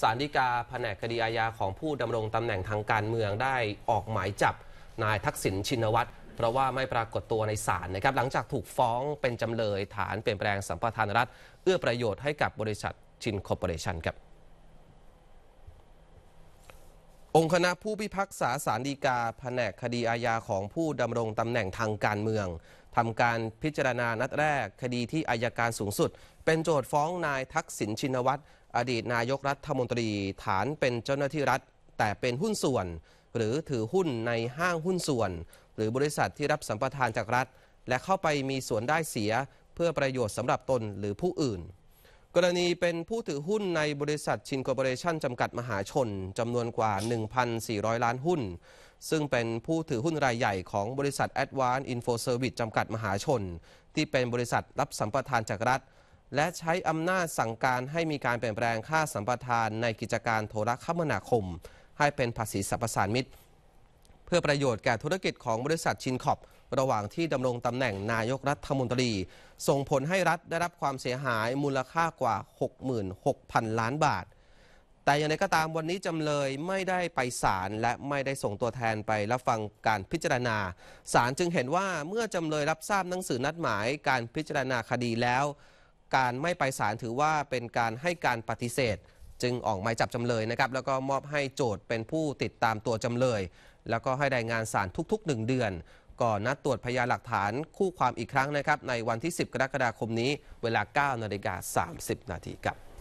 ศาลฎีกาแผนกคดีอาญาของผู้ดำรงตำแหน่งทางการเมืองได้ออกหมายจับนายทักษิณชินวัตรเพราะว่าไม่ปรากฏตัวในศาลนะครับหลังจากถูกฟ้องเป็นจำเลยฐานเปลี่ยนแปลงสัมปทานรัฐเอื้อประโยชน์ให้กับบริษัทชินคอร์ปอเรชันครับองค์คณะผู้พิพากษาสารดีกา แผนกคดีอาญาของผู้ดำรงตำแหน่งทางการเมืองทำการพิจารณา นัดแรกคดีที่อายการสูงสุด เป็นโจทฟ้องนายทักษิณชินวัตรอดีตนายกรัฐมนตรีฐานเป็นเจ้าหน้าที่รัฐ แต่เป็นหุ้นส่วน หรือถือหุ้นในห้างหุ้นส่วน หรือบริษัทที่รับสัมปทานจากรัฐ และเข้าไปมีส่วนได้เสียเพื่อประโยชน์สำหรับตนหรือผู้อื่น กรณีเป็นผู้ถือหุ้นในบริษัทชินคอร์ปอเรชั่นจำกัดมหาชนจำนวนกว่า 1,400 ล้านหุ้นซึ่งเป็นผู้ถือหุ้นรายใหญ่ของบริษัท Advanced Info Service จำกัดมหาชน ที่เป็นบริษัทรับสัมปทานจากรัฐ และใช้อำนาจสั่งการให้มีการเปลี่ยนแปลงค่าสัมปทานในกิจการโทรคมนาคม ให้เป็นภาษีสรรพสานมิตร เพื่อประโยชน์แก่ธุรกิจของบริษัทชินขอบ ระหว่างที่ดำรงตำแหน่งนายกรัฐมนตรีส่งผลให้รัฐได้รับความเสียหายมูลค่ากว่า66,000ล้านบาทแต่อย่างไรก็ตามวันนี้จำเลยไม่ได้ไปศาลและไม่ได้ส่งตัวแทนไปรับฟังการพิจารณาศาลจึงเห็นว่าเมื่อจำเลยรับทราบหนังสือนัดหมายการพิจารณาคดีแล้ว การไม่ไปศาลถือว่าเป็นการให้การปฏิเสธ จึงออกหมายจับจำเลยนะครับ แล้วก็มอบให้โจทย์เป็นผู้ติดตามตัวจำเลย แล้วก็ให้รายงานศาลทุกๆหนึ่งเดือน ก่อนนัดตรวจพยานหลักฐานคู่ความอีกครั้งนะครับ ในวันที่ 10 กรกฎาคมนี้เวลา9นาฬิกา30นาทีครับ